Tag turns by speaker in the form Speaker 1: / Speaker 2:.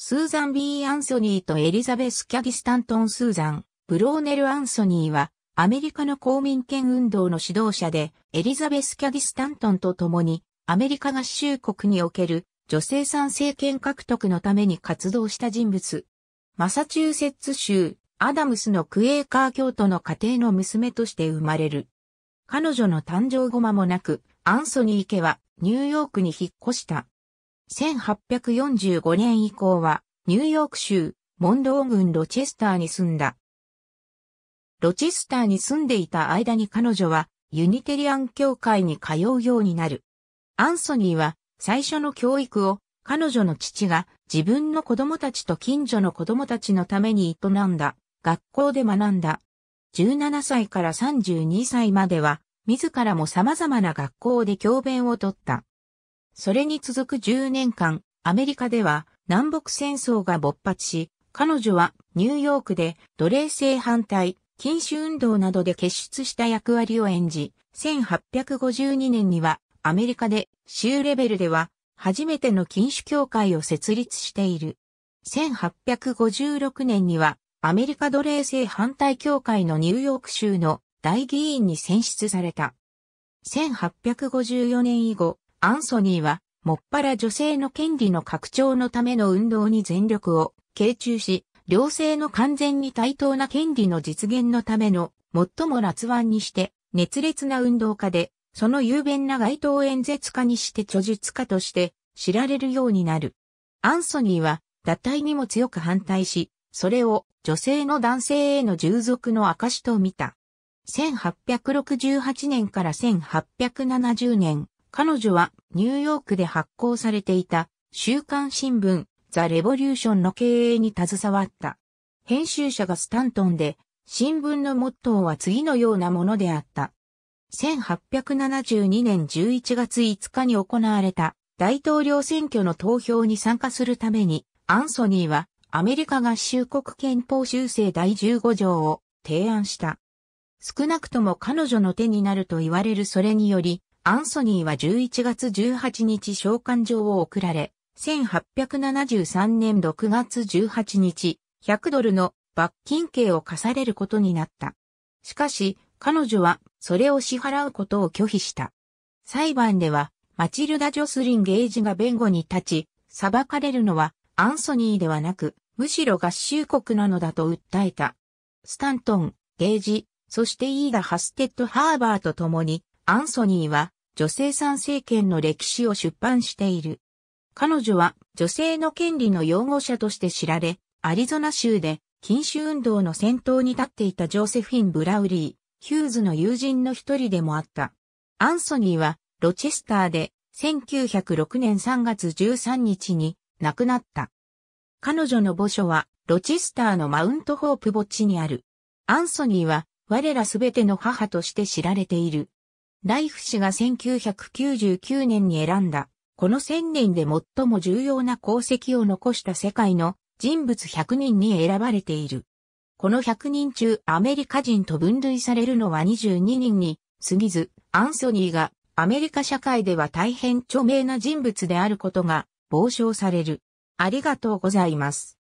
Speaker 1: スーザン・ B・ アンソニーとエリザベス・キャディ・スタントン・スーザン、ブローネル・アンソニーは、アメリカの公民権運動の指導者で、エリザベス・キャディ・スタントンと共に、アメリカ合衆国における女性参政権獲得のために活動した人物。マサチューセッツ州、アダムスのクエーカー教徒の家庭の娘として生まれる。彼女の誕生後間もなく、アンソニー家はニューヨークに引っ越した。1845年以降は、ニューヨーク州、モンロー郡ロチェスターに住んだ。ロチェスターに住んでいた間に彼女は、ユニテリアン教会に通うようになる。アンソニーは、最初の教育を、彼女の父が、自分の子供たちと近所の子供たちのために営んだ、学校で学んだ。17歳から32歳までは、自らも様々な学校で教鞭をとった。それに続く10年間、アメリカでは南北戦争が勃発し、彼女はニューヨークで奴隷制反対、禁止運動などで結出した役割を演じ、1852年にはアメリカで州レベルでは初めての禁酒協会を設立している。1856年にはアメリカ奴隷制反対協会のニューヨーク州の大議員に選出された。1854年以後、アンソニーは、もっぱら女性の権利の拡張のための運動に全力を傾注し、両性の完全に対等な権利の実現のための最も辣腕にして熱烈な運動家で、その雄弁な街頭演説家にして著述家として知られるようになる。アンソニーは脱退にも強く反対し、それを女性の男性への従属の証と見た。1868年から1870年、彼女はニューヨークで発行されていた週刊新聞ザ・レボリューションの経営に携わった。編集者がスタントンで新聞のモットーは次のようなものであった。1872年11月5日に行われた大統領選挙の投票に参加するためにアンソニーはアメリカ合衆国憲法修正第15条を提案した。少なくとも彼女の手になると言われるそれにより、アンソニーは11月18日召喚状を送られ、1873年6月18日、100ドルの罰金刑を課されることになった。しかし、彼女はそれを支払うことを拒否した。裁判では、マチルダ・ジョスリン・ゲージが弁護に立ち、裁かれるのはアンソニーではなく、むしろ合衆国なのだと訴えた。スタントン、ゲージ、そしてイーダ・ハステッド・ハーバーと共に、アンソニーは女性参政権の歴史を出版している。彼女は女性の権利の擁護者として知られ、アリゾナ州で禁酒運動の先頭に立っていたジョセフィン・ブラウリー、ヒューズの友人の一人でもあった。アンソニーはロチェスターで1906年3月13日に亡くなった。彼女の墓所はロチェスターのマウントホープ墓地にある。アンソニーは我らすべての母として知られている。ライフ氏が1999年に選んだ、この1000年で最も重要な功績を残した世界の人物100人に選ばれている。この100人中アメリカ人と分類されるのは22人に過ぎず、アンソニーがアメリカ社会では大変著名な人物であることが傍証される。ありがとうございます。